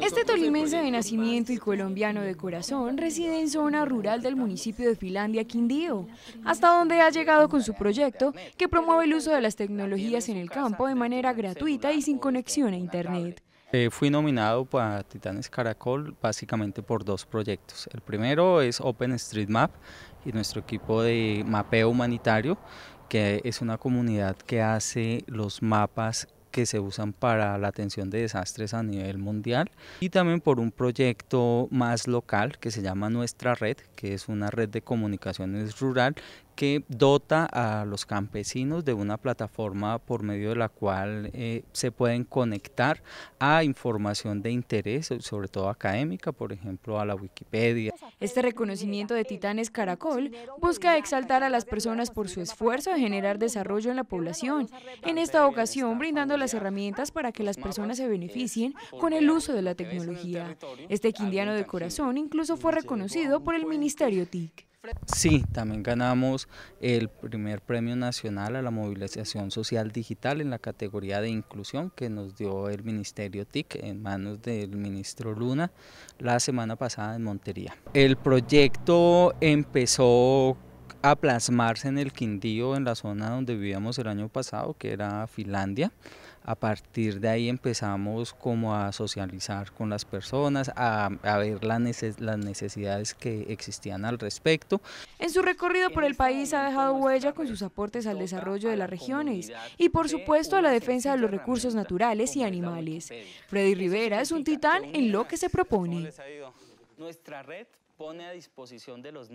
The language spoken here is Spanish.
Este tolimense de nacimiento y colombiano de corazón reside en zona rural del municipio de Filandia, Quindío, hasta donde ha llegado con su proyecto que promueve el uso de las tecnologías en el campo de manera gratuita y sin conexión a Internet. Eh, fui nominado para Titanes Caracol básicamente por dos proyectos. El primero es Open Street OpenStreetMap y nuestro equipo de mapeo humanitario, que es una comunidad que hace los mapas que se usan para la atención de desastres a nivel mundial y también por un proyecto más local que se llama Nuestra Red, que es una red de comunicaciones rural que dota a los campesinos de una plataforma por medio de la cual eh, se pueden conectar a información de interés, sobre todo académica, por ejemplo, a la Wikipedia. Este reconocimiento de Titanes Caracol busca exaltar a las personas por su esfuerzo de generar desarrollo en la población, en esta ocasión brindando las herramientas para que las personas se beneficien con el uso de la tecnología. Este quindiano de corazón incluso fue reconocido por el Ministerio TIC. Sí, también ganamos el primer premio nacional a la movilización social digital en la categoría de inclusión que nos dio el Ministerio TIC en manos del ministro Luna la semana pasada en Montería. El proyecto empezó a plasmarse en el Quindío, en la zona donde vivíamos el año pasado, que era Finlandia a partir de ahí empezamos como a socializar con las personas, a, ver las necesidades que existían al respecto. En su recorrido por el país ha dejado huella con sus aportes al desarrollo de las regiones y por supuesto a la defensa de los recursos naturales y animales. Freddy Rivera es un titán en lo que se propone. Nuestra red pone a disposición de los